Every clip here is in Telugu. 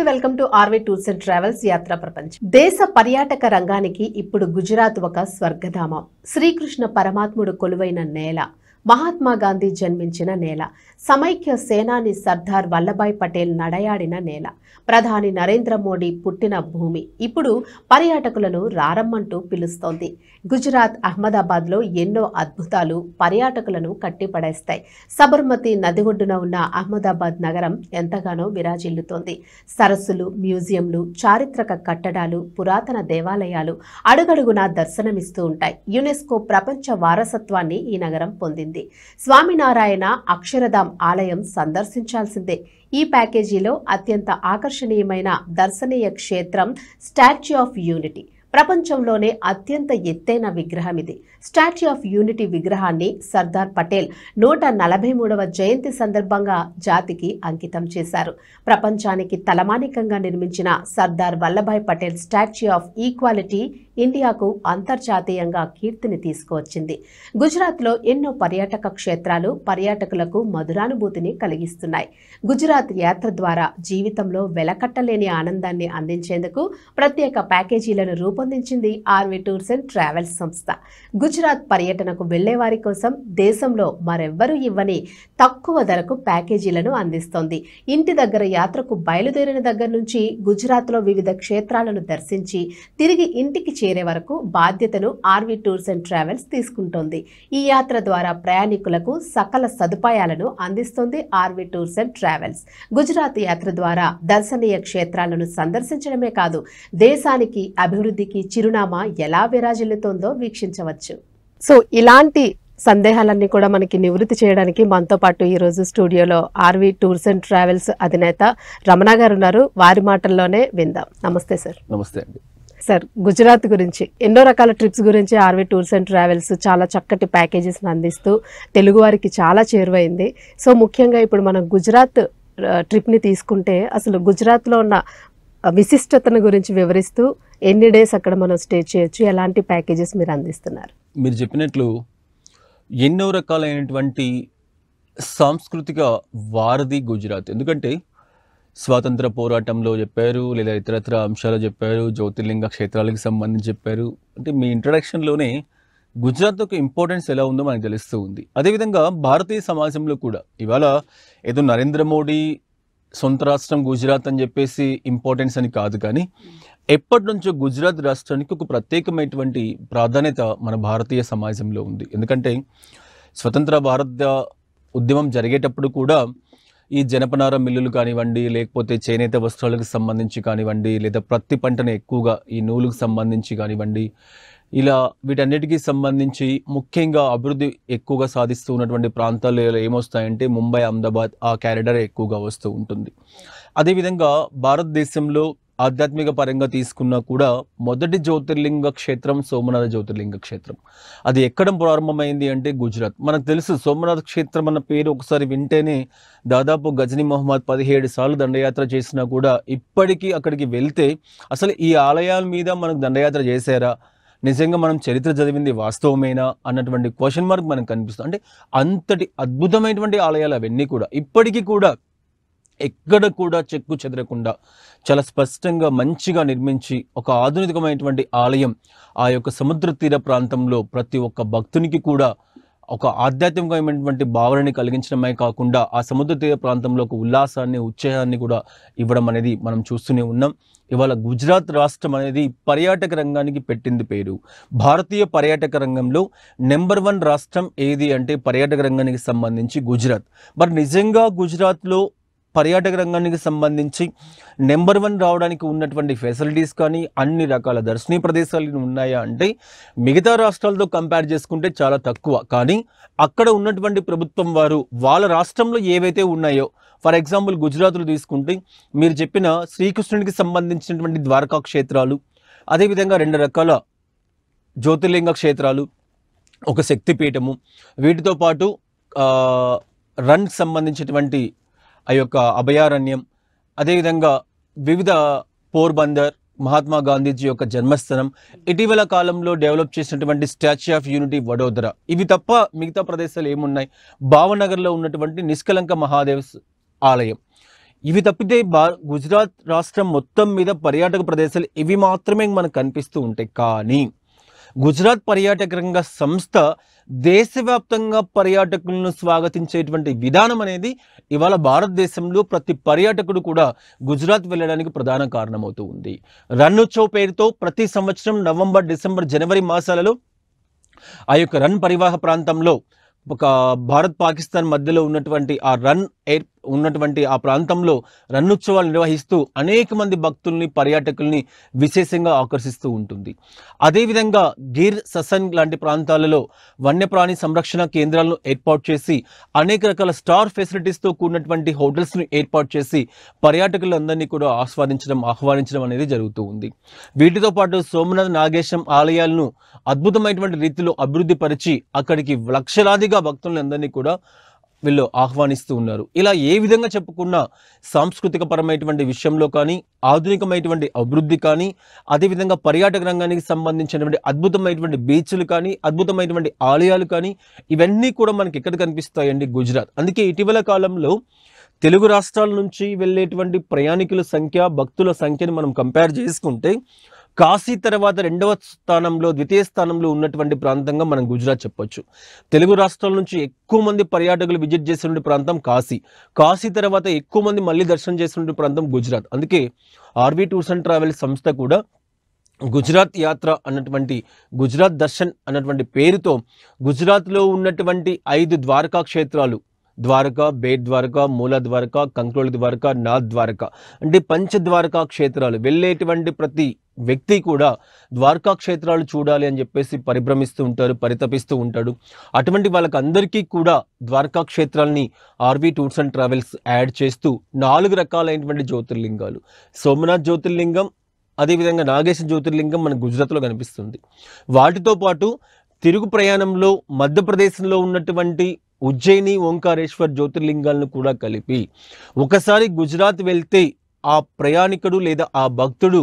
నమస్తే welcome to RV tours and travels యాత్రా ప్రపంచం దేశ పర్యాటక రంగానికి ఇప్పుడు గుజరాత్ ఒక స్వర్గధామం శ్రీకృష్ణ పరమాత్ముడు కొలువైన నేల మహాత్మా గాంధీ జన్మించిన నేల సమైక్య సేనాని సర్దార్ వల్లభాయ్ పటేల్ నడయాడిన నేల ప్రధాని నరేంద్ర మోడీ పుట్టిన భూమి ఇప్పుడు పర్యాటకులను రారమ్మంటూ పిలుస్తోంది గుజరాత్ అహ్మదాబాద్లో ఎన్నో అద్భుతాలు పర్యాటకులను కట్టిపడేస్తాయి సబర్మతి నది ఒడ్డున ఉన్న అహ్మదాబాద్ నగరం ఎంతగానో విరాజిల్లుతోంది సరస్సులు మ్యూజియంలు చారిత్రక కట్టడాలు పురాతన దేవాలయాలు అడుగడుగునా దర్శనమిస్తూ ఉంటాయి యునెస్కో ప్రపంచ వారసత్వాన్ని ఈ నగరం పొందింది వెళ్లింది స్వామినారాయణ అక్షరధామ్ ఆలయం సందర్శించాల్సిందే ఈ ప్యాకేజీలో అత్యంత ఆకర్షణీయమైన దర్శనీయ క్షేత్రం స్టాచ్యూ ఆఫ్ యూనిటీ ప్రపంచంలోనే అత్యంత ఎత్తైన విగ్రహం ఇది స్టాచ్యూ ఆఫ్ యూనిటీ విగ్రహాన్ని సర్దార్ పటేల్ నూట నలభై మూడవ జయంతి సందర్భంగా జాతికి అంకితం చేశారు ప్రపంచానికి తలమానికంగా నిర్మించిన Sardar Vallabhbhai Patel statue of equality ఇండియాకు అంతర్జాతీయంగా కీర్తిని తీసుకువచ్చింది గుజరాత్లో ఎన్నో పర్యాటక క్షేత్రాలు పర్యాటకులకు మధురానుభూతిని కలిగిస్తున్నాయి గుజరాత్ యాత్ర ద్వారా జీవితంలో వెలకట్టలేని ఆనందాన్ని అందించేందుకు ప్రత్యేక ప్యాకేజీలను రూపొందించింది ఆర్మీ టూర్స్ అండ్ ట్రావెల్స్ సంస్థ గుజరాత్ పర్యటనకు వెళ్లేవారి కోసం దేశంలో మరెవ్వరూ ఇవ్వని తక్కువ ధరకు ప్యాకేజీలను అందిస్తోంది ఇంటి దగ్గర యాత్రకు బయలుదేరిన దగ్గర నుంచి గుజరాత్లో వివిధ క్షేత్రాలను దర్శించి తిరిగి ఇంటికి చేరి చేరే వరకు బాధ్యతను ఆర్వీ టూర్స్ అండ్ ట్రావెల్స్ తీసుకుంటోంది ఈ యాత్ర ద్వారా ప్రయాణికులకు సకల సదుపాయాలను అందిస్తోంది RV tours and travels Gujarat యాత్ర ద్వారా దర్శనీయ క్షేత్రాలను సందర్శించడమే కాదు దేశానికి అభివృద్ధికి చిరునామా ఎలా విరాజిల్లుతోందో వీక్షించవచ్చు సో ఇలాంటి సందేహాలన్నీ కూడా మనకి నివృత్తి చేయడానికి మనతో పాటు ఈరోజు స్టూడియోలో ఆర్వి టూర్స్ అండ్ ట్రావెల్స్ అధినేత రమణ గారు ఉన్నారు వారి మాటల్లోనే విందాం నమస్తే సార్ నమస్తే అండి సార్ గుజరాత్ గురించి ఎన్నో రకాల ట్రిప్స్ గురించి ఆర్వీ టూర్స్ అండ్ ట్రావెల్స్ చాలా చక్కటి ప్యాకేజెస్ని అందిస్తూ తెలుగువారికి చాలా చేరువైంది సో ముఖ్యంగా ఇప్పుడు మనం గుజరాత్ ట్రిప్ని తీసుకుంటే అసలు గుజరాత్లో ఉన్న విశిష్టతను గురించి వివరిస్తూ ఎన్ని డేస్ అక్కడ మనం స్టే చేయొచ్చు ఎలాంటి ప్యాకేజెస్ మీరు అందిస్తున్నారు మీరు చెప్పినట్లు ఎన్నో రకాలైనటువంటి సాంస్కృతిక వారధి గుజరాత్ ఎందుకంటే స్వాతంత్ర పోరాటంలో చెప్పారు లేదా ఇతరత్ర అంశాలు చెప్పారు జ్యోతిర్లింగ క్షేత్రాలకు సంబంధించి చెప్పారు అంటే మీ ఇంట్రడక్షన్లోనే గుజరాత్ యొక్క ఇంపార్టెన్స్ ఎలా ఉందో మనకు తెలుస్తూ ఉంది అదేవిధంగా భారతీయ సమాజంలో కూడా ఇవాళ ఏదో నరేంద్ర మోడీ సొంత రాష్ట్రం గుజరాత్ అని చెప్పేసి ఇంపార్టెన్స్ అని కాదు కానీ ఎప్పటి నుంచో గుజరాత్ రాష్ట్రానికి ఒక ప్రత్యేకమైనటువంటి ప్రాధాన్యత మన భారతీయ సమాజంలో ఉంది ఎందుకంటే స్వతంత్ర భారత ఉద్యమం జరిగేటప్పుడు కూడా ఈ జనపనార మిల్లులు కానివ్వండి లేకపోతే చేనేత వస్త్రాలకు సంబంధించి కానివ్వండి లేదా ప్రతి పంటను ఎక్కువగా ఈ నూలుకు సంబంధించి కానివ్వండి ఇలా వీటన్నిటికీ సంబంధించి ముఖ్యంగా అభివృద్ధి ఎక్కువగా సాధిస్తూ ఉన్నటువంటి ప్రాంతాలు ఏమొస్తాయంటే ముంబై అహ్మదాబాద్ ఆ క్యారిడర్ ఎక్కువగా వస్తూ ఉంటుంది అదేవిధంగా భారతదేశంలో ఆధ్యాత్మిక పరంగా తీసుకున్నా కూడా మొదటి జ్యోతిర్లింగ క్షేత్రం సోమనాథ జ్యోతిర్లింగ క్షేత్రం అది ఎక్కడ ప్రారంభమైంది అంటే గుజరాత్ మనకు తెలుసు సోమనాథ్ క్షేత్రం అన్న పేరు ఒకసారి వింటేనే దాదాపు గజనీ మొహమ్మద్ పదిహేడు సార్లు దండయాత్ర చేసినా కూడా ఇప్పటికీ అక్కడికి వెళ్తే అసలు ఈ ఆలయాల మీద మనకు దండయాత్ర చేశారా నిజంగా మనం చరిత్ర చదివింది వాస్తవమేనా అన్నటువంటి క్వశ్చన్ మార్క్ మనకు కనిపిస్తుంది అంటే అంతటి అద్భుతమైనటువంటి ఆలయాలు అవన్నీ కూడా ఇప్పటికీ కూడా ఎక్కడ కూడా చెక్కు చెదరకుండా చాలా స్పష్టంగా మంచిగా నిర్మించి ఒక ఆధునికమైనటువంటి ఆలయం ఆ యొక్క సముద్ర తీర ప్రాంతంలో ప్రతి ఒక్క భక్తునికి కూడా ఒక ఆధ్యాత్మికమైనటువంటి భావనని కలిగించడమే కాకుండా ఆ సముద్ర తీర ప్రాంతంలో ఒక ఉల్లాసాన్ని ఉత్సాహాన్ని కూడా ఇవ్వడం అనేది మనం చూస్తూనే ఉన్నాం ఇవాళ గుజరాత్ రాష్ట్రం అనేది పర్యాటక రంగానికి పెట్టింది పేరు భారతీయ పర్యాటక రంగంలో నెంబర్ వన్ రాష్ట్రం ఏది అంటే పర్యాటక రంగానికి సంబంధించి గుజరాత్ మరి నిజంగా గుజరాత్లో పర్యాటక రంగానికి సంబంధించి నెంబర్ వన్ రావడానికి ఉన్నటువంటి ఫెసిలిటీస్ కానీ అన్ని రకాల దర్శనీయ ప్రదేశాలు ఉన్నాయా అంటే మిగతా రాష్ట్రాలతో కంపేర్ చేసుకుంటే చాలా తక్కువ కానీ అక్కడ ఉన్నటువంటి ప్రభుత్వం వారు వాళ్ళ రాష్ట్రంలో ఏవైతే ఉన్నాయో ఫర్ ఎగ్జాంపుల్ గుజరాత్లో తీసుకుంటే మీరు చెప్పిన శ్రీకృష్ణుడికి సంబంధించినటువంటి ద్వారకా క్షేత్రాలు అదేవిధంగా రెండు రకాల జ్యోతిర్లింగ క్షేత్రాలు ఒక శక్తిపీఠము వీటితో పాటు రన్ సంబంధించినటువంటి ఆ యొక్క అభయారణ్యం అదేవిధంగా వివిధ పోర్బందర్ మహాత్మా గాంధీజీ యొక్క జన్మస్థానం ఇటీవల కాలంలో డెవలప్ చేసినటువంటి స్టాచ్యూ ఆఫ్ యూనిటీ వడోదర ఇవి తప్ప మిగతా ప్రదేశాలు ఏమున్నాయి భావనగర్లో ఉన్నటువంటి నిష్కలంక మహాదేవ్ ఆలయం ఇవి తప్పితే బా గుజరాత్ రాష్ట్రం మొత్తం మీద పర్యాటక ప్రదేశాలు ఇవి మాత్రమే మనకు కనిపిస్తూ ఉంటాయి కానీ గుజరాత్ పర్యాటక రంగ సంస్థ దేశవ్యాప్తంగా పర్యాటకులను స్వాగతించేటువంటి విధానం అనేది ఇవాళ భారతదేశంలో ప్రతి పర్యాటకుడు కూడా గుజరాత్ వెళ్ళడానికి ప్రధాన కారణమవుతూ ఉంది రన్నుత్సవ్ పేరుతో ప్రతి సంవత్సరం నవంబర్ డిసెంబర్ జనవరి మాసాలలో ఆ యొక్క రన్ పరివాహ ప్రాంతంలో ఒక భారత్ పాకిస్తాన్ మధ్యలో ఉన్నటువంటి ఆ రన్ ఎయిర్ ఉన్నటువంటి ఆ ప్రాంతంలో రన్నుత్సవాలు నిర్వహిస్తూ అనేక మంది భక్తుల్ని పర్యాటకుల్ని విశేషంగా ఆకర్షిస్తూ ఉంటుంది అదేవిధంగా గిర్ ససన్ లాంటి ప్రాంతాలలో వన్యప్రాణి సంరక్షణ కేంద్రాలను ఏర్పాటు చేసి అనేక రకాల స్టార్ ఫెసిలిటీస్తో కూడినటువంటి హోటల్స్ను ఏర్పాటు చేసి పర్యాటకులందరినీ కూడా ఆస్వాదించడం ఆహ్వానించడం అనేది జరుగుతూ ఉంది వీటితో పాటు సోమనాథ్ నాగేశం ఆలయాలను అద్భుతమైనటువంటి రీతిలో అభివృద్ధి పరిచి అక్కడికి లక్షలాదిగా భక్తులందరినీ కూడా వీళ్ళు ఆహ్వానిస్తూ ఉన్నారు ఇలా ఏ విధంగా చెప్పుకున్నా సాంస్కృతిక పరమైనటువంటి విషయంలో కానీ ఆధునికమైనటువంటి అభివృద్ధి కానీ అదేవిధంగా పర్యాటక రంగానికి సంబంధించినటువంటి అద్భుతమైనటువంటి బీచ్లు కానీ అద్భుతమైనటువంటి ఆలయాలు కానీ ఇవన్నీ కూడా మనకి ఎక్కడ కనిపిస్తాయండి గుజరాత్ అందుకే ఇటీవల కాలంలో తెలుగు రాష్ట్రాల నుంచి వెళ్ళేటువంటి ప్రయాణికుల సంఖ్య భక్తుల సంఖ్యని మనం కంపేర్ చేసుకుంటే కాశీ తర్వాత రెండవ స్థానంలో ద్వితీయ స్థానంలో ఉన్నటువంటి ప్రాంతంగా మనం గుజరాత్ చెప్పొచ్చు తెలుగు రాష్ట్రాల నుంచి ఎక్కువ మంది పర్యాటకులు విజిట్ చేసిన ప్రాంతం కాశీ కాశీ తర్వాత ఎక్కువ మంది మళ్ళీ దర్శనం చేసిన ప్రాంతం గుజరాత్ అందుకే ఆర్వీ టూర్స్ అండ్ ట్రావెల్స్ సంస్థ కూడా గుజరాత్ యాత్ర అన్నటువంటి గుజరాత్ దర్శన్ అన్నటువంటి పేరుతో గుజరాత్లో ఉన్నటువంటి ఐదు ద్వారకా క్షేత్రాలు ద్వారకా బేట్ ద్వారకా మూల ద్వారకా కంక్రోల్ ద్వారకా నాథ్ ద్వారక అంటే పంచద్వారకా క్షేత్రాలు వెళ్ళేటువంటి ప్రతి వ్యక్తి కూడా ద్వారకా క్షేత్రాలు చూడాలి అని చెప్పేసి పరిభ్రమిస్తూ ఉంటారు పరితపిస్తూ ఉంటాడు అటువంటి వాళ్ళకందరికీ కూడా ద్వారకా క్షేత్రాలని RV tours and travels add చేస్తూ నాలుగు రకాలైనటువంటి జ్యోతిర్లింగాలు సోమనాథ్ జ్యోతిర్లింగం అదేవిధంగా నాగేశ్వర జ్యోతిర్లింగం మన గుజరాత్లో కనిపిస్తుంది వాటితో పాటు తిరుగు ప్రయాణంలో మధ్యప్రదేశ్లో ఉన్నటువంటి ఉజ్జయిని ఓంకారేశ్వర్ జ్యోతిర్లింగాలను కూడా కలిపి ఒకసారి గుజరాత్ వెళ్తే ఆ ప్రయాణికుడు లేదా ఆ భక్తుడు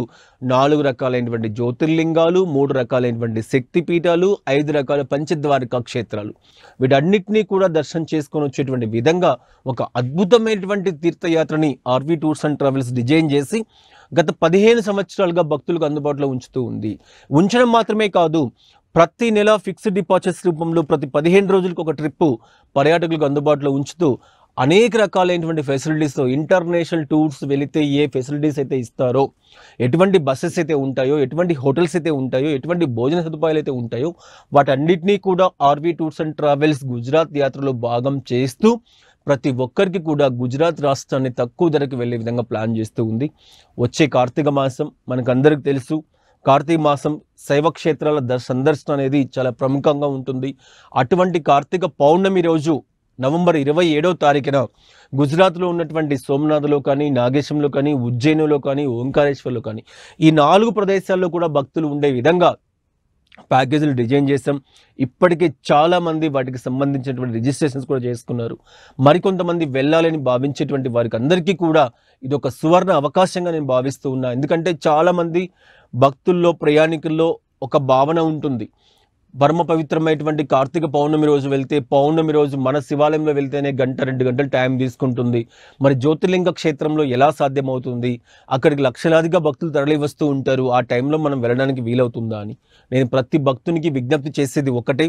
నాలుగు రకాలైనటువంటి జ్యోతిర్లింగాలు మూడు రకాలైనటువంటి శక్తి పీఠాలు ఐదు రకాల పంచద్వారికా క్షేత్రాలు వీటన్నిటినీ కూడా దర్శనం చేసుకొని వచ్చేటువంటి విధంగా ఒక అద్భుతమైనటువంటి తీర్థయాత్రని RV tours and travels design చేసి గత పదిహేను సంవత్సరాలుగా భక్తులకు అందుబాటులో ఉంచుతూ ఉంది ఉంచడం మాత్రమే కాదు ప్రతి నెల ఫిక్స్డ్ డిపాజిట్స్ రూపంలో ప్రతి పదిహేను రోజులకు ఒక ట్రిప్పు పర్యాటకులకు అందుబాటులో ఉంచుతూ అనేక రకాలైనటువంటి ఫెసిలిటీస్తో ఇంటర్నేషనల్ టూర్స్ వెళితే ఏ ఫెసిలిటీస్ అయితే ఇస్తారో ఎటువంటి బస్సెస్ అయితే ఉంటాయో ఎటువంటి హోటల్స్ అయితే ఉంటాయో ఎటువంటి భోజన సదుపాయాలు అయితే ఉంటాయో వాటన్నిటినీ కూడా RV tours and travels Gujarat యాత్రలో భాగం చేస్తూ ప్రతి ఒక్కరికి కూడా గుజరాత్ రాష్ట్రాన్ని తక్కువ ధరకు వెళ్ళే విధంగా ప్లాన్ చేస్తూ ఉంది వచ్చే కార్తీక మాసం మనకందరికి తెలుసు కార్తీక మాసం శైవక్షేత్రాల సందర్శన అనేది చాలా ప్రముఖంగా ఉంటుంది అటువంటి కార్తీక పౌర్ణమి రోజు నవంబర్ ఇరవై ఏడో తారీఖున గుజరాత్లో ఉన్నటువంటి సోమనాథ్లో కానీ నాగేశ్వరంలో కానీ ఉజ్జయినిలో కానీ ఓంకారేశ్వర్లో కానీ ఈ నాలుగు ప్రదేశాల్లో కూడా భక్తులు ఉండే విధంగా ప్యాకేజీలు డిజైన్ చేసాం ఇప్పటికే చాలామంది వాటికి సంబంధించినటువంటి రిజిస్ట్రేషన్స్ కూడా చేసుకున్నారు మరికొంతమంది వెళ్ళాలని భావించేటువంటి వారికి అందరికీ కూడా ఇది ఒక సువర్ణ అవకాశంగా నేను భావిస్తూ ఉన్నా ఎందుకంటే చాలామంది భక్తుల్లో ప్రయాణికుల్లో ఒక భావన ఉంటుంది పరమ పవిత్రమైనటువంటి కార్తీక పౌర్ణమి రోజు వెళ్తే పౌర్ణమి రోజు మన శివాలయంలో వెళ్తేనే గంట రెండు గంటలు టైం తీసుకుంటుంది మరి జ్యోతిర్లింగ క్షేత్రంలో ఎలా సాధ్యమవుతుంది అక్కడికి లక్షలాదిగా భక్తులు తరలివస్తూ ఉంటారు ఆ టైంలో మనం వెళ్ళడానికి వీలవుతుందా అని నేను ప్రతి భక్తునికి విజ్ఞప్తి చేసేది ఒకటే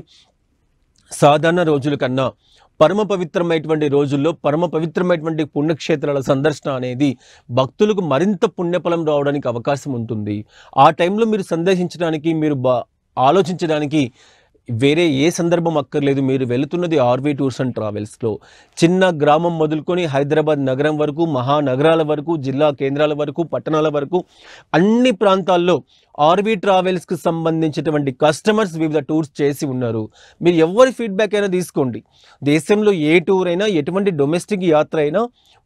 సాధారణ రోజుల కన్నా పరమ పవిత్రమైనటువంటి రోజుల్లో పరమ పవిత్రమైనటువంటి పుణ్యక్షేత్రాల సందర్శన అనేది భక్తులకు మరింత పుణ్యఫలం రావడానికి అవకాశం ఉంటుంది ఆ టైంలో మీరు సందర్శించడానికి మీరు ఆలోచించడానికి వేరే ఏ సందర్భం అక్కర్లేదు మీరు వెళుతున్నది ఆర్వీ టూర్స్ అండ్ ట్రావెల్స్లో చిన్న గ్రామం మొదలుకొని హైదరాబాద్ నగరం వరకు మహానగరాల వరకు జిల్లా కేంద్రాల వరకు పట్టణాల వరకు అన్ని ప్రాంతాల్లో ఆర్వీ ట్రావెల్స్కి సంబంధించినటువంటి కస్టమర్స్ వివిధ టూర్స్ చేసి ఉన్నారు మీరు ఎవరి ఫీడ్బ్యాక్ అయినా తీసుకోండి దేశంలో ఏ టూర్ అయినా ఎటువంటి డొమెస్టిక్ యాత్ర అయినా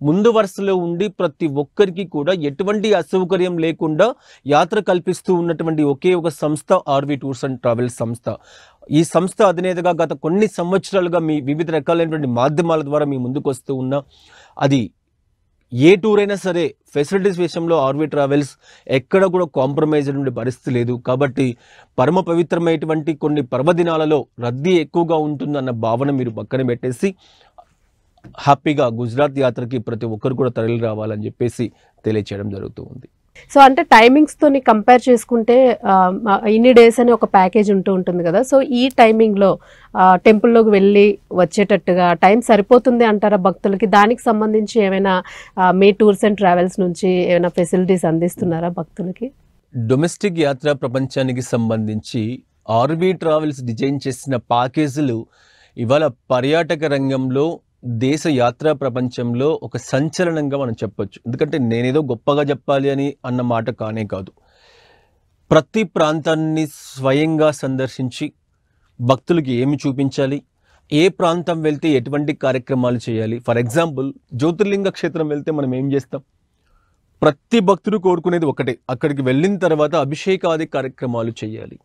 ముందు వరుసలో ఉండి ప్రతి ఒక్కరికి కూడా ఎటువంటి అసౌకర్యం లేకుండా యాత్ర కల్పిస్తూ ఉన్నటువంటి ఒకే ఒక సంస్థ ఆర్వీ టూర్స్ అండ్ ట్రావెల్స్ సంస్థ ఈ సంస్థ అధినేతగా గత కొన్ని సంవత్సరాలుగా మీ వివిధ రకాలైనటువంటి మాధ్యమాల ద్వారా మీ ముందుకు వస్తూ ఉన్నా అది ఏ టూర్ అయినా సరే ఫెసిలిటీస్ విషయంలో ఆర్వీ ట్రావెల్స్ ఎక్కడ కూడా కాంప్రమైజ్ అయినటువంటి పరిస్థితి లేదు కాబట్టి పరమ పవిత్రమైనటువంటి కొన్ని పర్వదినాలలో రద్దీ ఎక్కువగా ఉంటుందన్న భావన మీరు పక్కన పెట్టేసి హ్యాపీగా గుజరాత్ యాత్రకి ప్రతి ఒక్కరు కూడా తరలి రావాలని చెప్పేసి తెలియచేయడం జరుగుతూ ఉంది సో అంటే టైమింగ్స్తో కంపేర్ చేసుకుంటే ఇన్ని డేస్ అని ఒక ప్యాకేజ్ ఉంటూ ఉంటుంది కదా సో ఈ టైమింగ్లో టెంపుల్లోకి వెళ్ళి వచ్చేటట్టుగా టైం సరిపోతుంది అంటారా భక్తులకి దానికి సంబంధించి ఏమైనా మీ టూర్స్ అండ్ ట్రావెల్స్ నుంచి ఏమైనా ఫెసిలిటీస్ అందిస్తున్నారా భక్తులకి డొమెస్టిక్ యాత్ర ప్రపంచానికి సంబంధించి ఆర్బీ ట్రావెల్స్ డిజైన్ చేసిన ప్యాకేజీలు ఇవాళ పర్యాటక రంగంలో దేశ యాత్రా ప్రపంచంలో ఒక సంచలనంగా మనం చెప్పొచ్చు ఎందుకంటే నేనేదో గొప్పగా చెప్పాలి అని అన్న మాట కానే కాదు ప్రతి ప్రాంతాన్ని స్వయంగా సందర్శించి భక్తులకి ఏమి చూపించాలి ఏ ప్రాంతం వెళ్తే ఎటువంటి కార్యక్రమాలు చేయాలి ఫర్ ఎగ్జాంపుల్ జ్యోతిర్లింగ క్షేత్రం వెళ్తే మనం ఏం చేస్తాం ప్రతి భక్తుడు కోరుకునేది ఒకటే అక్కడికి వెళ్ళిన తర్వాత అభిషేకాది కార్యక్రమాలు చేయాలి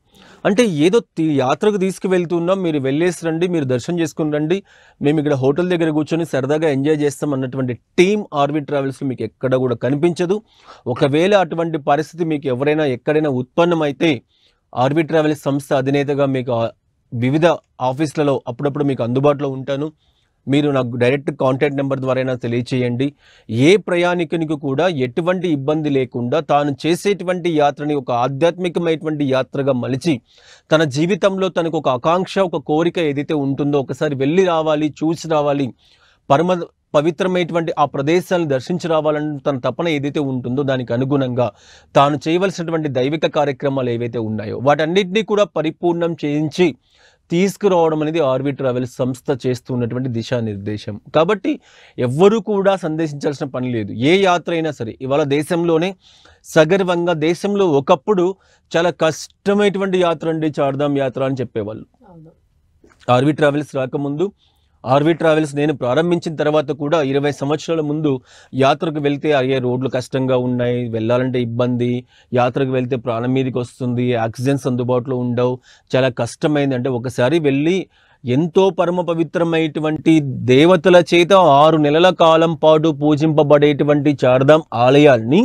అంటే ఏదో యాత్రకు తీసుకువెళ్తున్నాం మీరు వెళ్ళేసి రండి మీరు దర్శనం చేసుకుని రండి మేము ఇక్కడ హోటల్ దగ్గర కూర్చొని సరదాగా ఎంజాయ్ చేస్తాం అన్నటువంటి టీమ్ ఆర్వీ ట్రావెల్స్ మీకు ఎక్కడ కూడా కనిపించదు ఒకవేళ అటువంటి పరిస్థితి మీకు ఎవరైనా ఎక్కడైనా ఉత్పన్నమైతే ఆర్వీ ట్రావెల్స్ సంస్థ అధినేతగా మీకు వివిధ ఆఫీసులలో అప్పుడప్పుడు మీకు అందుబాటులో ఉంటాను మీరు నాకు డైరెక్ట్ కాంటాక్ట్ నెంబర్ ద్వారా అయినా తెలియచేయండి ఏ ప్రయాణికునికి కూడా ఎటువంటి ఇబ్బంది లేకుండా తాను చేసేటువంటి యాత్రని ఒక ఆధ్యాత్మికమైనటువంటి యాత్రగా మలిచి తన జీవితంలో తనకు ఒక ఆకాంక్ష ఒక కోరిక ఏదైతే ఉంటుందో ఒకసారి వెళ్ళి రావాలి చూసి రావాలి పరమ పవిత్రమైనటువంటి ఆ ప్రదేశాలను దర్శించి రావాలని తన తపన ఏదైతే ఉంటుందో దానికి అనుగుణంగా తాను చేయవలసినటువంటి దైవిక కార్యక్రమాలు ఏవైతే ఉన్నాయో వాటన్నిటినీ కూడా పరిపూర్ణం చేయించి తీసుకురావడం అనేది ఆర్బీ ట్రావెల్స్ సంస్థ చేస్తున్నటువంటి దిశానిర్దేశం కాబట్టి ఎవ్వరూ కూడా సందేశించాల్సిన పని లేదు ఏ యాత్ర అయినా సరే ఇవాళ దేశంలోనే సగర్వంగా దేశంలో ఒకప్పుడు చాలా కష్టమైనటువంటి యాత్ర అండి చార్ధామ్ యాత్ర అని చెప్పేవాళ్ళు ఆర్బీ ట్రావెల్స్ రాకముందు ఆర్వీ ట్రావెల్స్ నేను ప్రారంభించిన తర్వాత కూడా ఇరవై సంవత్సరాల ముందు యాత్రకు వెళ్తే అయ్యే రోడ్లు కష్టంగా ఉన్నాయి వెళ్ళాలంటే ఇబ్బంది యాత్రకు వెళ్తే ప్రాణం మీదకి వస్తుంది ఆక్సిజన్స్ అందుబాటులో ఉండవు చాలా కష్టమైంది అంటే ఒకసారి వెళ్ళి ఎంతో పరమ పవిత్రమైనటువంటి దేవతల చేత ఆరు నెలల కాలం పాటు పూజింపబడేటువంటి చారదాం ఆలయాల్ని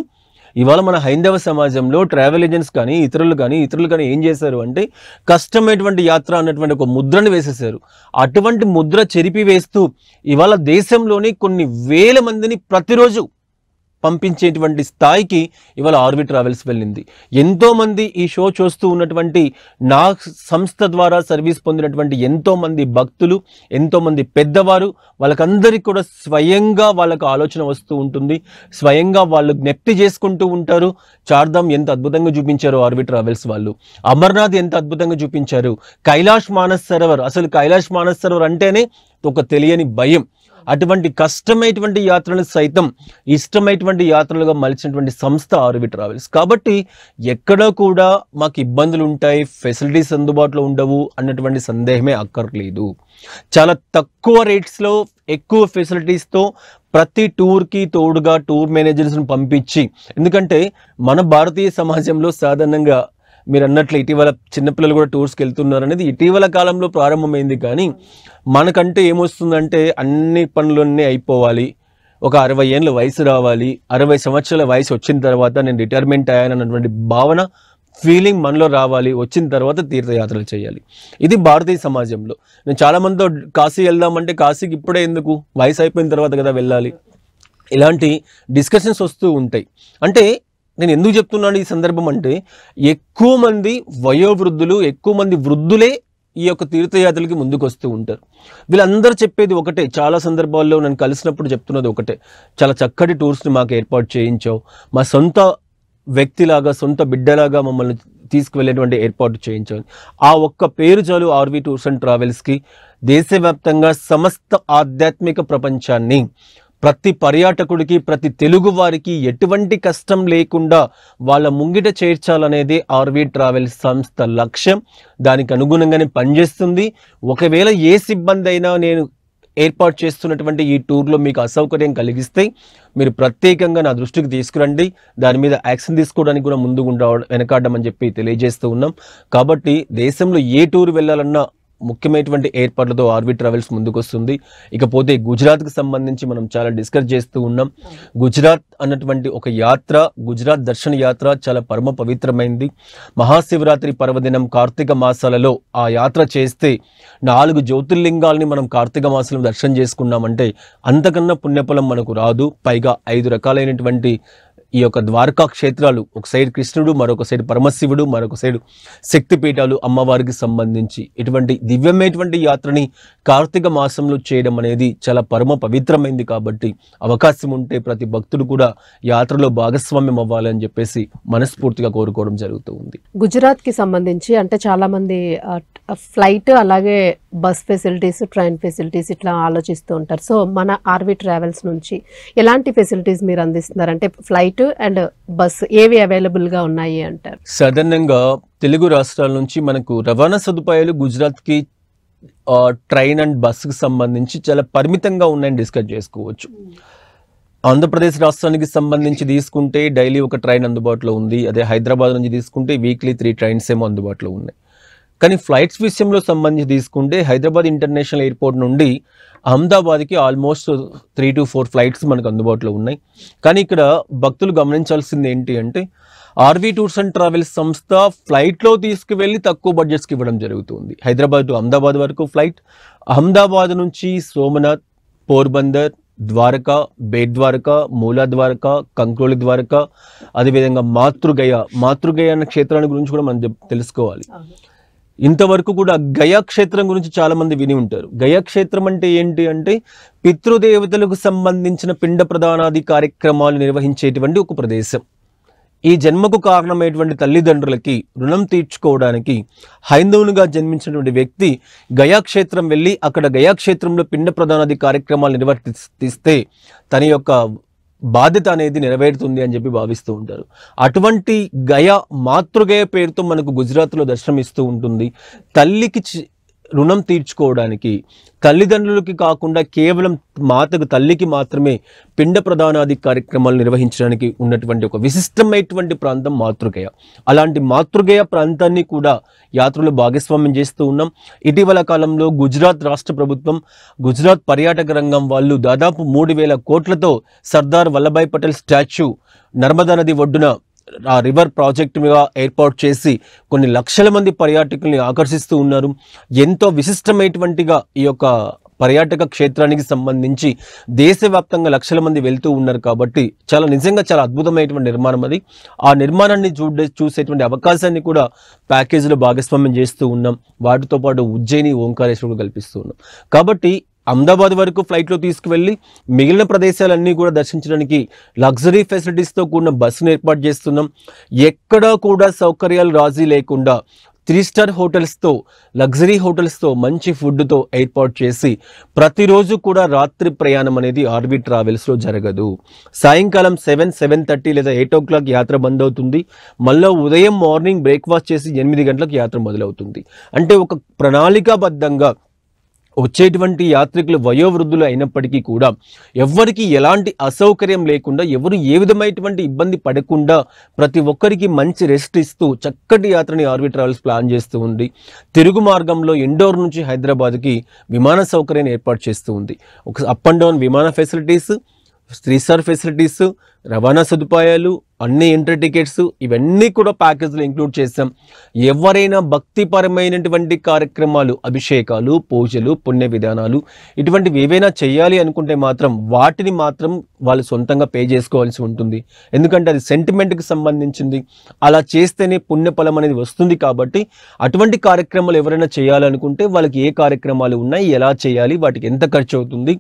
ఇవాళ మన హైందవ సమాజంలో ట్రావెల్ ఏజెంట్స్ కానీ ఇతరులు కానీ ఇతరులు కానీ ఏం చేశారు అంటే కష్టమైనటువంటి యాత్ర అన్నటువంటి ఒక ముద్రను వేసేసారు అటువంటి ముద్ర చెరిపి వేస్తూ ఇవాళ దేశంలోని కొన్ని వేల మందిని ప్రతిరోజు పంపించేటువంటి స్థాయికి ఇవాళ ఆర్బి ట్రావెల్స్ వెళ్ళింది ఎంతోమంది ఈ షో చూస్తూ ఉన్నటువంటి నా సంస్థ ద్వారా సర్వీస్ పొందినటువంటి ఎంతోమంది భక్తులు ఎంతోమంది పెద్దవారు వాళ్ళకందరికీ కూడా స్వయంగా వాళ్ళకు ఆలోచన వస్తూ ఉంటుంది స్వయంగా వాళ్ళు జ్ఞప్తి చేసుకుంటూ ఉంటారు చార్దాం ఎంత అద్భుతంగా చూపించారు ఆర్వి ట్రావెల్స్ వాళ్ళు అమర్నాథ్ ఎంత అద్భుతంగా చూపించారు కైలాష్ మానస్ సరోవర్ అసలు కైలాష్ మానస్ సరోవర్ అంటేనే ఒక తెలియని భయం అటువంటి కష్టమైనటువంటి యాత్రలు సైతం ఇష్టమైనటువంటి యాత్రలుగా మలిచినటువంటి సంస్థ ఆర్వి ట్రావెల్స్ కాబట్టి ఎక్కడ కూడా మాకు ఇబ్బందులు ఉంటాయి ఫెసిలిటీస్ అందుబాటులో ఉండవు అన్నటువంటి సందేహమే అక్కర్లేదు చాలా తక్కువ రేట్స్లో ఎక్కువ ఫెసిలిటీస్తో ప్రతి టూర్కి తోడుగా టూర్ మేనేజర్స్ని పంపించి ఎందుకంటే మన భారతీయ సమాజంలో సాధారణంగా మీరు అన్నట్లు ఇటీవల చిన్నపిల్లలు కూడా టూర్స్కి వెళ్తున్నారు అనేది ఇటీవల కాలంలో ప్రారంభమైంది కానీ మనకంటే ఏమొస్తుందంటే అన్ని పనులన్నీ అయిపోవాలి ఒక అరవై ఏళ్ళ వయసు రావాలి అరవై సంవత్సరాల వయసు వచ్చిన తర్వాత నేను రిటైర్మెంట్ అయ్యానన్నటువంటి భావన ఫీలింగ్ మనలో రావాలి వచ్చిన తర్వాత తీర్థయాత్రలు చేయాలి ఇది భారతీయ సమాజంలో నేను చాలామందితో కాశీ వెళ్దామంటే కాశీకి ఇప్పుడే ఎందుకు వయసు అయిపోయిన తర్వాత కదా వెళ్ళాలి ఇలాంటి డిస్కషన్స్ వస్తూ ఉంటాయి అంటే నేను ఎందుకు చెప్తున్నాను ఈ సందర్భం అంటే ఎక్కువ మంది వయోవృద్ధులు ఎక్కువ మంది వృద్ధులే ఈ యొక్క తీర్థయాత్రలకి ముందుకు వస్తూ ఉంటారు వీళ్ళందరూ చెప్పేది ఒకటే చాలా సందర్భాల్లో నన్ను కలిసినప్పుడు చెప్తున్నది ఒకటే చాలా చక్కటి టూర్స్ని మాకు ఏర్పాటు చేయించావు మా సొంత వ్యక్తిలాగా సొంత బిడ్డలాగా మమ్మల్ని తీసుకువెళ్ళేటువంటి ఏర్పాటు చేయించాలి ఆ ఒక్క పేరు చాలు ఆర్వీ టూర్స్ అండ్ ట్రావెల్స్కి దేశవ్యాప్తంగా సమస్త ఆధ్యాత్మిక ప్రపంచాన్ని ప్రతి పర్యాటకుడికి ప్రతి తెలుగు వారికి ఎటువంటి కష్టం లేకుండా వాళ్ళ ముంగిట చేర్చాలనేది ఆర్వీ ట్రావెల్స్ సంస్థ లక్ష్యం దానికి అనుగుణంగానే పనిచేస్తుంది ఒకవేళ ఏ సిబ్బంది అయినా నేను ఏర్పాటు చేస్తున్నటువంటి ఈ టూర్లో మీకు అసౌకర్యం కలిగిస్తే మీరు ప్రత్యేకంగా నా దృష్టికి తీసుకురండి దాని మీద యాక్షన్ తీసుకోవడానికి కూడా ముందుకు ఉండ వెనకాడమని చెప్పి తెలియజేస్తూ ఉన్నాం కాబట్టి దేశంలో ఏ టూర్ వెళ్ళాలన్నా ముఖ్యమైనటువంటి ఏర్పాట్లతో ఆర్బీ ట్రావెల్స్ ముందుకొస్తుంది ఇకపోతే గుజరాత్కు సంబంధించి మనం చాలా డిస్కస్ చేస్తూ ఉన్నాం గుజరాత్ అన్నటువంటి ఒక యాత్ర గుజరాత్ దర్శన యాత్ర చాలా పరమ పవిత్రమైంది మహాశివరాత్రి పర్వదినం కార్తీక మాసాలలో ఆ యాత్ర చేస్తే నాలుగు జ్యోతిర్లింగాల్ని మనం కార్తీక మాసంలో దర్శనం చేసుకున్నామంటే అంతకన్నా పుణ్యఫలం మనకు రాదు పైగా ఐదు రకాలైనటువంటి ఈ యొక్క ద్వారకా క్షేత్రాలు ఒక సైడ్ కృష్ణుడు మరొక సైడ్ పరమశివుడు మరొక సైడ్ శక్తిపీఠాలు అమ్మవారికి సంబంధించి ఇటువంటి దివ్యమైనటువంటి యాత్రని కార్తీక మాసంలో చేయడం అనేది చాలా పరమ పవిత్రమైంది కాబట్టి అవకాశం ఉంటే ప్రతి భక్తుడు కూడా యాత్రలో భాగస్వామ్యం అవ్వాలని చెప్పేసి మనస్ఫూర్తిగా కోరుకోవడం జరుగుతూ ఉంది గుజరాత్ కి సంబంధించి అంటే చాలా మంది ఫ్లైట్ అలాగే బస్ ఫెసిలిటీస్ ట్రైన్ ఫెసిలిటీస్ ఇట్లా ఆలోచిస్తూ ఉంటారు సో మన ఆర్వీ ట్రావెల్స్ నుంచి ఎలాంటి ఫెసిలిటీస్ మీరు అందిస్తున్నారు అంటే ఫ్లైట్ అండ్ బస్సు ఏవి అవైలబుల్ గా ఉన్నాయి అంటారు సాధారణంగా తెలుగు రాష్ట్రాల నుంచి మనకు రవాణా సదుపాయాలు గుజరాత్కి ట్రైన్ అండ్ బస్సుకి సంబంధించి చాలా పరిమితంగా ఉన్నాయని డిస్కస్ చేసుకోవచ్చు ఆంధ్రప్రదేశ్ రాష్ట్రానికి సంబంధించి తీసుకుంటే డైలీ ఒక ట్రైన్ అందుబాటులో ఉంది అదే హైదరాబాద్ నుంచి తీసుకుంటే వీక్లీ త్రీ ట్రైన్స్ ఏమో అందుబాటులో ఉన్నాయి కానీ ఫ్లైట్స్ విషయంలో సంబంధించి తీసుకుంటే హైదరాబాద్ ఇంటర్నేషనల్ ఎయిర్పోర్ట్ నుండి అహ్మదాబాద్కి almost three to four flights మనకు అందుబాటులో ఉన్నాయి కానీ ఇక్కడ భక్తులు గమనించాల్సింది ఏంటి అంటే ఆర్వీ టూర్స్ అండ్ ట్రావెల్స్ సంస్థ ఫ్లైట్లో తీసుకువెళ్ళి తక్కువ బడ్జెట్స్కి ఇవ్వడం జరుగుతుంది హైదరాబాద్ టు అహ్మదాబాద్ వరకు ఫ్లైట్ అహ్మదాబాద్ నుంచి సోమనాథ్ పోర్బందర్ ద్వారకా బేట్ ద్వారకా మూలా ద్వారకా కంక్రోలి ద్వారకా అదేవిధంగా మాతృగయ మాతృగయ అన్న క్షేత్రాన్ని గురించి కూడా మనం తెలుసుకోవాలి ఇంతవరకు కూడా గయాక్షేత్రం గురించి చాలామంది విని ఉంటారు గయాక్షేత్రం అంటే ఏంటి అంటే పితృదేవతలకు సంబంధించిన పిండ ప్రధానాది కార్యక్రమాలు నిర్వహించేటువంటి ఒక ప్రదేశం ఈ జన్మకు కారణమైనటువంటి తల్లిదండ్రులకి రుణం తీర్చుకోవడానికి హైందవునిగా జన్మించినటువంటి వ్యక్తి గయాక్షేత్రం వెళ్ళి అక్కడ గయాక్షేత్రంలో పిండ ప్రధానాది కార్యక్రమాలు నిర్వర్తిస్తే తన యొక్క బాధ్యత అనేది నెరవేరుతుంది అని చెప్పి భావిస్తూ ఉంటారు అటువంటి గయ మాతృగయ పేరుతో మనకు గుజరాత్లో దర్శనమిస్తూ ఉంటుంది తల్లికి రుణం తీర్చుకోవడానికి తల్లిదండ్రులకి కాకుండా కేవలం మాతకు తల్లికి మాత్రమే పిండ ప్రధానాది కార్యక్రమాలు నిర్వహించడానికి ఉన్నటువంటి ఒక విశిష్టమైనటువంటి ప్రాంతం మాతృగయ అలాంటి మాతృగయ ప్రాంతాన్ని కూడా యాత్రలు భాగస్వామ్యం చేస్తూ ఉన్నాం ఇటీవల కాలంలో గుజరాత్ రాష్ట్ర ప్రభుత్వం గుజరాత్ పర్యాటక రంగం వాళ్ళు దాదాపు మూడు వేల కోట్లతో సర్దార్ వల్లభాయ్ పటేల్ స్టాచ్యూ నర్మదా నది ఒడ్డున రివర్ ప్రాజెక్టుగా ఏర్పాటు చేసి కొన్ని లక్షల మంది పర్యాటకుల్ని ఆకర్షిస్తూ ఉన్నారు ఎంతో విశిష్టమైనటువంటిగా ఈ యొక్క పర్యాటక క్షేత్రానికి సంబంధించి దేశవ్యాప్తంగా లక్షల మంది వెళ్తూ ఉన్నారు కాబట్టి చాలా నిజంగా చాలా అద్భుతమైనటువంటి నిర్మాణం అది ఆ నిర్మాణాన్ని చూడే చూసేటువంటి అవకాశాన్ని కూడా ప్యాకేజీలో భాగస్వామ్యం చేస్తూ ఉన్నాం వాటితో పాటు ఉజ్జయిని ఓంకారేశ్వరుడు కల్పిస్తూ ఉన్నాం కాబట్టి అహ్మదాబాద్ వరకు ఫ్లైట్లో తీసుకువెళ్ళి మిగిలిన ప్రదేశాలన్నీ కూడా దర్శించడానికి లగ్జరీ ఫెసిలిటీస్తో కూడిన బస్సును ఏర్పాటు చేస్తున్నాం ఎక్కడా కూడా సౌకర్యాలు రాజీ లేకుండా త్రీ స్టార్ హోటల్స్తో లగ్జరీ హోటల్స్తో మంచి ఫుడ్తో ఏర్పాటు చేసి ప్రతిరోజు కూడా రాత్రి ప్రయాణం అనేది ఆర్బీ ట్రావెల్స్లో జరగదు సాయంకాలం సెవెన్ సెవెన్ థర్టీ లేదా ఎయిట్ ఓ క్లాక్ యాత్ర బంద్ అవుతుంది మళ్ళీ ఉదయం మార్నింగ్ బ్రేక్ఫాస్ట్ చేసి ఎనిమిది గంటలకు యాత్ర మొదలవుతుంది అంటే ఒక ప్రణాళికాబద్ధంగా వచ్చేటువంటి యాత్రికులు వయోవృద్ధులు అయినప్పటికీ కూడా ఎవరికి ఎలాంటి అసౌకర్యం లేకుండా ఎవరు ఏ విధమైనటువంటి ఇబ్బంది పడకుండా ప్రతి ఒక్కరికి మంచి రెస్ట్ ఇస్తూ చక్కటి యాత్రని ఆర్వీ ట్రావెల్స్ ప్లాన్ చేస్తూ ఉంది తిరుగు మార్గంలో ఇండోర్ నుంచి హైదరాబాద్కి విమాన సౌకర్యాన్ని ఏర్పాటు చేస్తూ ఉంది ఒక అప్ అండ్ డౌన్ విమాన ఫెసిలిటీస్ స్టార్ ఫెసిలిటీస్ రవాణా సదుపాయాలు అన్ని ఇంటర్ టికెట్స్ ఇవన్నీ కూడా ప్యాకేజ్లో ఇంక్లూడ్ చేస్తాం ఎవరైనా భక్తిపరమైనటువంటి కార్యక్రమాలు అభిషేకాలు పూజలు పుణ్య విధానాలు ఇటువంటివి ఏవైనా చేయాలి అనుకుంటే మాత్రం వాటిని మాత్రం వాళ్ళు సొంతంగా పే చేసుకోవాల్సి ఉంటుంది ఎందుకంటే అది సెంటిమెంట్కి సంబంధించింది అలా చేస్తేనే పుణ్యఫలం అనేది వస్తుంది కాబట్టి అటువంటి కార్యక్రమాలు ఎవరైనా చేయాలనుకుంటే వాళ్ళకి ఏ కార్యక్రమాలు ఉన్నాయి ఎలా చేయాలి వాటికి ఎంత ఖర్చు అవుతుంది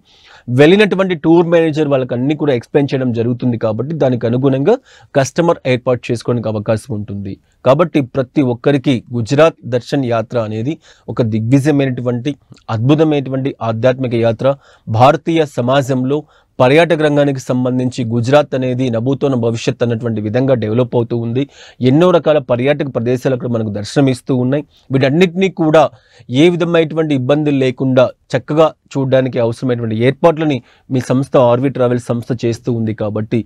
వెళ్ళినటువంటి టూర్ మేనేజర్ వాళ్ళకి అన్నీ కూడా ఎక్స్ప్లెయిన్ చేయడం జరుగుతుంది కాబట్టి కాబట్టి దానికి అనుగుణంగా కస్టమర్ ఏర్పాటు చేసుకోవడానికి అవకాశం ఉంటుంది కాబట్టి ప్రతి ఒక్కరికి గుజరాత్ దర్శన్ యాత్ర అనేది ఒక దిగ్విజయమైనటువంటి అద్భుతమైనటువంటి ఆధ్యాత్మిక యాత్ర భారతీయ సమాజంలో పర్యాటక రంగానికి సంబంధించి గుజరాత్ అనేది నభూతోన భవిష్యత్ అన్నటువంటి విధంగా డెవలప్ అవుతూ ఉంది ఎన్నో రకాల పర్యాటక ప్రదేశాలు అక్కడ మనకు దర్శనమిస్తూ ఉన్నాయి వీటన్నిటినీ కూడా ఏ విధమైనటువంటి ఇబ్బందులు లేకుండా చక్కగా చూడడానికి అవసరమైనటువంటి ఏర్పాట్లని మీ సంస్థ ఆర్వి ట్రావెల్ సంస్థ చేస్తూ ఉంది కాబట్టి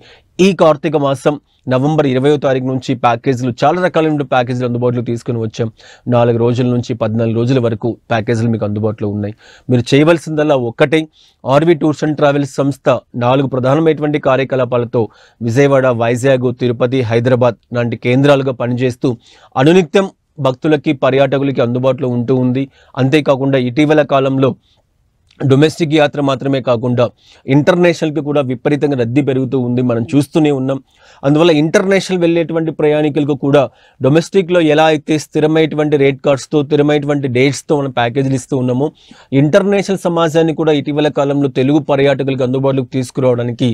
ఈ కార్తీక మాసం నవంబర్ ఇరవయో తారీఖు నుంచి ప్యాకేజీలు చాలా రకాలైన ప్యాకేజీలు అందుబాటులో తీసుకుని వచ్చాం నాలుగు రోజుల నుంచి పద్నాలుగు రోజుల వరకు ప్యాకేజీలు మీకు అందుబాటులో ఉన్నాయి మీరు చేయవలసిందల్లా ఒక్కటే ఆర్వి టూర్స్ అండ్ ట్రావెల్స్ సంస్థ నాలుగు ప్రధానమైనటువంటి కార్యకలాపాలతో విజయవాడ వైజాగ్ తిరుపతి హైదరాబాద్ లాంటి కేంద్రాలుగా పనిచేస్తూ అనునిత్యం భక్తులకి పర్యాటకులకి అందుబాటులో ఉంటూ ఉంది అంతేకాకుండా ఇటీవల కాలంలో డొమెస్టిక్ యాత్ర మాత్రమే కాకుండా ఇంటర్నేషనల్కి కూడా విపరీతంగా రద్దీ పెరుగుతూ ఉంది మనం చూస్తూనే ఉన్నాం అందువల్ల ఇంటర్నేషనల్ వెళ్ళేటువంటి ప్రయాణికులకు కూడా డొమెస్టిక్లో ఎలా అయితే స్థిరమైనటువంటి రేట్ కార్డ్స్తో స్థిరమైనటువంటి డేట్స్తో మనం ప్యాకేజీలు ఇస్తూ ఉన్నామో ఇంటర్నేషనల్ సమాజాన్ని కూడా ఇటీవల కాలంలో తెలుగు పర్యాటకులకు అందుబాటులోకి తీసుకురావడానికి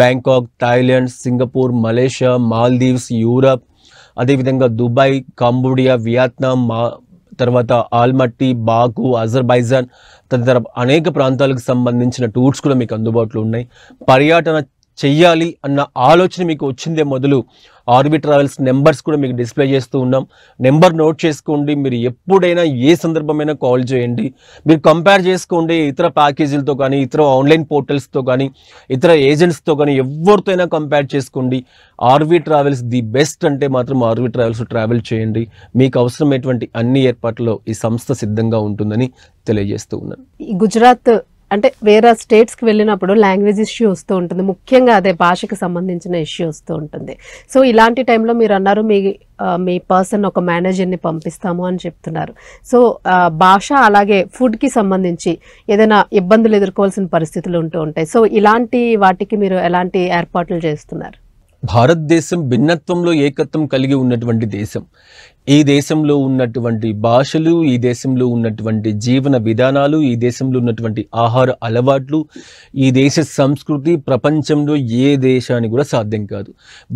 Bangkok Thailand Singapore Malaysia Maldives Europe అదేవిధంగా దుబాయ్ కాంబోడియా వియత్నాం మా తర్వాత ఆల్మట్టి బాకు అజర్బైజాన్ తదితర అనేక ప్రాంతాలకు సంబంధించిన టూర్స్ కూడా మీకు అందుబాటులో ఉన్నాయి పర్యటన చెయ్యాలి అన్న ఆలోచన మీకు వచ్చిందే మొదలు ఆర్బి ట్రావెల్స్ నెంబర్స్ కూడా మీకు డిస్ప్లే చేస్తూ ఉన్నాం నెంబర్ నోట్ చేసుకోండి మీరు ఎప్పుడైనా ఏ సందర్భమైనా కాల్ చేయండి మీరు కంపేర్ చేసుకోండి ఇతర ప్యాకేజీలతో కానీ ఇతర ఆన్లైన్ పోర్టల్స్తో కానీ ఇతర ఏజెంట్స్తో కానీ ఎవరితోనైనా కంపేర్ చేసుకోండి ఆర్వి ట్రావెల్స్ ది బెస్ట్ అంటే మాత్రం ఆర్వి ట్రావెల్స్ ట్రావెల్ చేయండి మీకు అవసరమైనటువంటి అన్ని ఏర్పాట్లలో ఈ సంస్థ సిద్ధంగా ఉంటుందని తెలియజేస్తూ ఉన్నాను గుజరాత్ అంటే వేరే స్టేట్స్కి వెళ్ళినప్పుడు లాంగ్వేజ్ ఇష్యూ వస్తూ ఉంటుంది ముఖ్యంగా అదే భాషకు సంబంధించిన ఇష్యూ వస్తూ ఉంటుంది సో ఇలాంటి టైంలో మీరు అన్నారు మీ మీ పర్సన్ ఒక మేనేజర్ని పంపిస్తాము అని చెప్తున్నారు సో భాష అలాగే ఫుడ్కి సంబంధించి ఏదైనా ఇబ్బందులు ఎదుర్కోవాల్సిన పరిస్థితులు ఉంటూ ఉంటాయి సో ఇలాంటి వాటికి మీరు ఎలాంటి ఏర్పాట్లు చేస్తున్నారు భారతదేశం భిన్నత్వంలో ఏకత్వం కలిగి ఉన్నటువంటి దేశం ఈ దేశంలో ఉన్నటువంటి భాషలు ఈ దేశంలో ఉన్నటువంటి జీవన విధానాలు ఈ దేశంలో ఉన్నటువంటి ఆహార అలవాట్లు ఈ దేశ సంస్కృతి ప్రపంచంలో ఏ దేశానికి కూడా సాధ్యం కాదు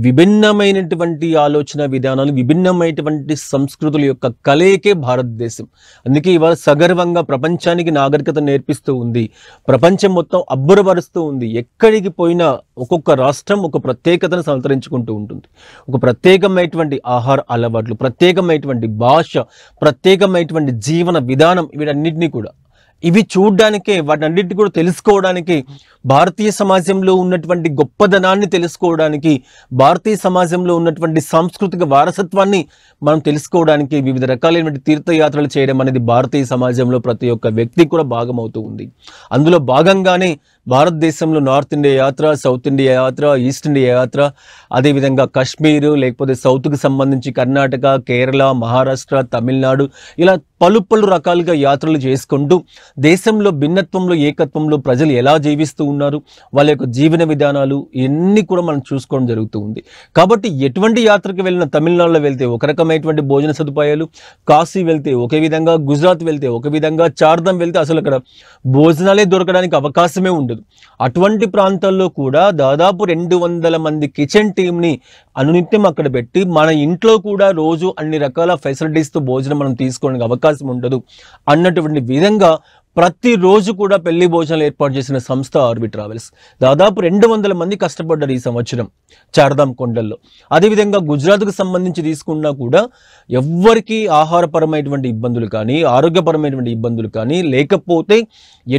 విభిన్నమైనటువంటి ఆలోచన విధానాలు విభిన్నమైనటువంటి సంస్కృతుల యొక్క కలయికే భారతదేశం అందుకే ఇవాళ సగర్వంగా ప్రపంచానికి నాగరికత నేర్పిస్తూ ఉంది ప్రపంచం మొత్తం అబ్బురపరుస్తూ ఉంది ఎక్కడికి పోయినా ఒక్కొక్క రాష్ట్రం ఒక ప్రత్యేకతను సంతరించుకుంటూ ఉంటుంది ఒక ప్రత్యేకమైనటువంటి ఆహార అలవాట్లు ప్రత్యేక ప్రత్యేకమైనటువంటి భాష ప్రత్యేకమైనటువంటి జీవన విధానం వీటన్నిటినీ కూడా ఇవి చూడ్డానికే వాటన్నింటినీ కూడా తెలుసుకోవడానికి భారతీయ సమాజంలో ఉన్నటువంటి గొప్పదనాన్ని తెలుసుకోవడానికి భారతీయ సమాజంలో ఉన్నటువంటి సాంస్కృతిక వారసత్వాన్ని మనం తెలుసుకోవడానికి వివిధ రకాలైనటువంటి తీర్థయాత్రలు చేయడం అనేది భారతీయ సమాజంలో ప్రతి ఒక్క వ్యక్తి కూడా భాగమవుతూ ఉంది అందులో భాగంగానే భారతదేశంలో నార్త్ ఇండియా యాత్ర సౌత్ ఇండియా యాత్ర ఈస్ట్ ఇండియా యాత్ర అదేవిధంగా కశ్మీర్ లేకపోతే సౌత్కి సంబంధించి కర్ణాటక కేరళ మహారాష్ట్ర తమిళనాడు ఇలా పలు పలు రకాలుగా యాత్రలు చేసుకుంటూ దేశంలో భిన్నత్వంలో ఏకత్వంలో ప్రజలు ఎలా జీవిస్తూ ఉన్నారు వాళ్ళ యొక్క జీవన విధానాలు ఇవన్నీ కూడా మనం చూసుకోవడం జరుగుతూ ఉంది కాబట్టి ఎటువంటి యాత్రకు వెళ్ళిన తమిళనాడులో వెళ్తే ఒక రకమైనటువంటి భోజన సదుపాయాలు కాశీ వెళ్తే ఒకే విధంగా గుజరాత్ వెళ్తే ఒక విధంగా చార్ధం వెళ్తే అసలు అక్కడ భోజనాలే దొరకడానికి అవకాశమే ఉండదు ఉండదు అటువంటి ప్రాంతాల్లో కూడా దాదాపు రెండు వందల మంది కిచెన్ టీంని అనునిత్యం అక్కడ పెట్టి మన ఇంట్లో కూడా రోజు అన్ని రకాల ఫెసిలిటీస్తో భోజనం మనం తీసుకోవడానికి అవకాశం ఉండదు అన్నటువంటి విధంగా ప్రతిరోజు కూడా పెళ్లి భోజనాలు ఏర్పాటు చేసిన సంస్థ ఆర్బి ట్రావెల్స్ దాదాపు రెండు వందల మంది కష్టపడ్డారు ఈ సంవత్సరం చారదాం కొండల్లో అదేవిధంగా గుజరాత్కు సంబంధించి తీసుకున్నా కూడా ఎవ్వరికి ఆహారపరమైనటువంటి ఇబ్బందులు కానీ ఆరోగ్యపరమైనటువంటి ఇబ్బందులు కానీ లేకపోతే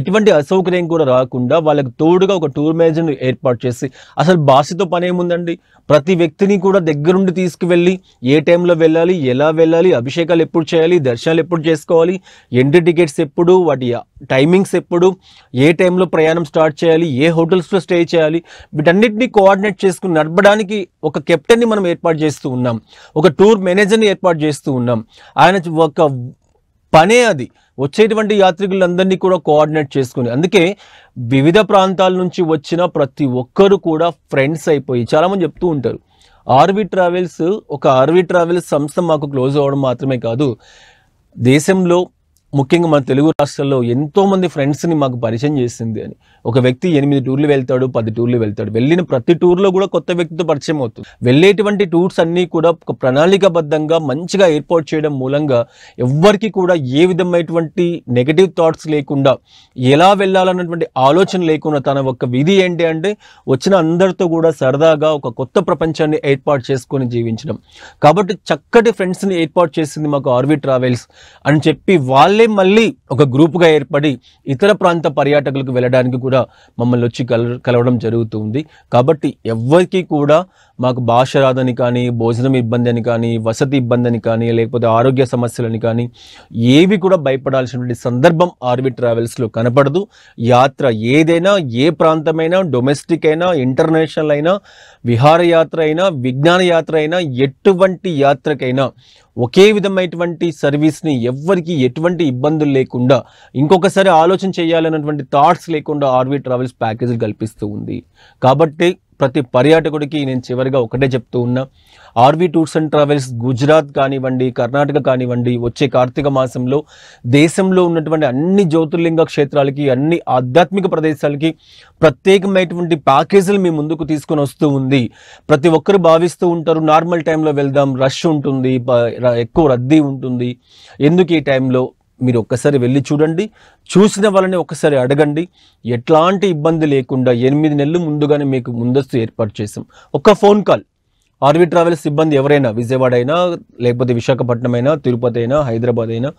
ఎటువంటి అసౌకర్యం కూడా రాకుండా వాళ్ళకి తోడుగా ఒక టూర్ మేనేజర్ను ఏర్పాటు చేసి అసలు బాసితో పని ఏముందండి ప్రతి వ్యక్తిని కూడా దగ్గరుండి తీసుకువెళ్ళి ఏ టైంలో వెళ్ళాలి ఎలా వెళ్ళాలి అభిషేకాలు ఎప్పుడు చేయాలి దర్శనాలు ఎప్పుడు చేసుకోవాలి ఎంట్రీ టికెట్స్ ఎప్పుడు వాటి టైమింగ్స్ ఎప్పుడు ఏ టైంలో ప్రయాణం స్టార్ట్ చేయాలి ఏ హోటల్స్లో స్టే చేయాలి వీటన్నిటినీ కోఆర్డినేట్ చేసుకుని నడపడానికి ఒక కెప్టెన్ని మనం ఏర్పాటు చేస్తూ ఉన్నాం ఒక టూర్ మేనేజర్ని ఏర్పాటు చేస్తూ ఉన్నాం ఆయన ఒక పనే అది వచ్చేటువంటి యాత్రికులందరినీ కూడా కోఆర్డినేట్ చేసుకుని అందుకే వివిధ ప్రాంతాల నుంచి వచ్చిన ప్రతి ఒక్కరు కూడా ఫ్రెండ్స్ అయిపోయి చాలామంది చెప్తూ ఉంటారు ఆర్వి ట్రావెల్స్ ఒక ఆర్వి ట్రావెల్స్ సంస్థ మాకు క్లోజ్ అవ్వడం మాత్రమే కాదు దేశంలో ముఖ్యంగా మన తెలుగు రాష్ట్రాల్లో ఎంతోమంది ఫ్రెండ్స్ని మాకు పరిచయం చేసింది అని ఒక వ్యక్తి ఎనిమిది టూర్లు వెళ్తాడు పది టూర్లు వెళ్తాడు వెళ్ళిన ప్రతి టూర్లో కూడా కొత్త వ్యక్తితో పరిచయం అవుతుంది వెళ్ళేటువంటి టూర్స్ అన్నీ కూడా ఒక ప్రణాళికాబద్ధంగా మంచిగా ఏర్పాటు చేయడం మూలంగా ఎవ్వరికి కూడా ఏ విధమైనటువంటి నెగటివ్ థాట్స్ లేకుండా ఎలా వెళ్ళాలన్నటువంటి ఆలోచన లేకుండా తన ఒక విధి ఏంటి అంటే వచ్చిన అందరితో కూడా సరదాగా ఒక కొత్త ప్రపంచాన్ని ఏర్పాటు చేసుకొని జీవించడం కాబట్టి చక్కటి ఫ్రెండ్స్ని ఏర్పాటు చేసింది మాకు ఆర్వీ ట్రావెల్స్ అని చెప్పి వాళ్ళే మళ్ళీ మళ్ళీ ఒక గ్రూప్గా ఏర్పడి ఇతర ప్రాంత పర్యాటకులకు వెళ్ళడానికి కూడా మమ్మల్ని వచ్చి కల కలవడం జరుగుతుంది కాబట్టి ఎవరికి కూడా మాకు భాష రాదని కానీ భోజనం ఇబ్బంది అని కానీ వసతి ఇబ్బంది అని కానీ లేకపోతే ఆరోగ్య సమస్యలని కానీ ఏవి కూడా భయపడాల్సినటువంటి సందర్భం ఆర్వి ట్రావెల్స్లో కనపడదు యాత్ర ఏదైనా ఏ ప్రాంతమైనా డొమెస్టిక్ అయినా ఇంటర్నేషనల్ అయినా విహారయాత్ర అయినా విజ్ఞాన యాత్ర అయినా ఎటువంటి యాత్రకైనా ఒకే విధమైనటువంటి సర్వీస్ని ఎవ్వరికి ఎటువంటి ఇబ్బందులు లేకుండా ఇంకొకసారి ఆలోచన చేయాలన్నటువంటి థాట్స్ లేకుండా ఆర్వీ ట్రావెల్స్ ప్యాకేజీలు కల్పిస్తూ ఉంది కాబట్టి ప్రతి పర్యాటకుడికి నేను చివరిగా ఒకటే చెప్తూ ఉన్నా RV tours and travels Gujarat కానివ్వండి కర్ణాటక కానివ్వండి వచ్చే కార్తీక మాసంలో దేశంలో ఉన్నటువంటి అన్ని జ్యోతిర్లింగ క్షేత్రాలకి అన్ని ఆధ్యాత్మిక ప్రదేశాలకి ప్రత్యేకమైనటువంటి ప్యాకేజీలు మీ ముందుకు తీసుకొని వస్తూ ఉంది ప్రతి ఒక్కరు భావిస్తూ ఉంటారు నార్మల్ టైంలో వెళ్దాం రష్ ఉంటుంది ఎక్కువ రద్దీ ఉంటుంది ఎందుకు ఈ టైంలో మీరు ఒక్కసారి వెళ్ళి చూడండి చూసిన వాళ్ళని ఒకసారి అడగండి ఎట్లాంటి ఇబ్బంది లేకుండా ఎనిమిది నెలలు ముందుగానే మీకు ముందస్తు ఏర్పాటు చేసాం ఒక ఫోన్ కాల్ ఆర్వీ ట్రావెల్స్ సిబ్బంది ఎవరైనా విజయవాడ అయినా లేకపోతే విశాఖపట్నం అయినా తిరుపతి అయినా హైదరాబాద్ అయినా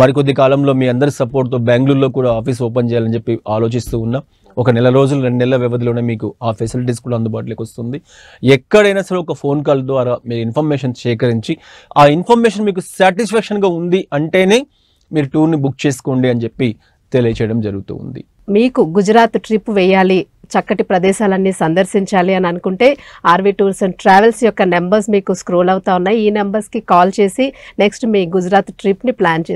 మరికొద్ది కాలంలో మీ అందరి సపోర్ట్తో బెంగళూరులో కూడా ఆఫీస్ ఓపెన్ చేయాలని చెప్పి ఆలోచిస్తూ ఉన్నా ఒక నెల రోజులు రెండు నెలల వ్యవధిలోనే మీకు ఆ ఫెసిలిటీస్ కూడా అందుబాటులోకి వస్తుంది ఎక్కడైనా సరే ఒక ఫోన్ కాల్ ద్వారా మీరు ఇన్ఫర్మేషన్ సేకరించి ఆ ఇన్ఫర్మేషన్ మీకు సాటిస్ఫాక్షన్గా ఉంది అంటేనే మీరు టూర్ని బుక్ చేసుకోండి అని చెప్పి తెలియచేయడం జరుగుతూ ఉంది మీకు గుజరాత్ ట్రిప్ వేయాలి చక్కటి ప్రదేశాలన్నీ సందర్శించాలి అని అనుకుంటే ఆర్వీ టూర్స్ అండ్ ట్రావెల్స్ యొక్క నెంబర్స్ మీకు స్క్రోల్ అవుతా ఉన్నాయి ఈ నెంబర్స్కి కాల్ చేసి నెక్స్ట్ మీ గుజరాత్ ట్రిప్ని ప్లాన్ చేసి